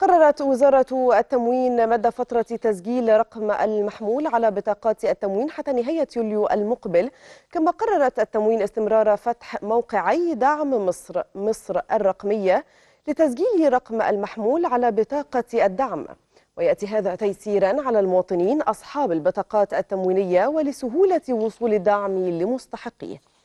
قررت وزارة التموين مدى فترة تسجيل رقم المحمول على بطاقات التموين حتى نهاية يوليو المقبل كما قررت التموين استمرار فتح موقعي دعم مصر مصر الرقمية لتسجيل رقم المحمول على بطاقة الدعم ويأتي هذا تيسيرا على المواطنين أصحاب البطاقات التموينية ولسهولة وصول الدعم لمستحقيه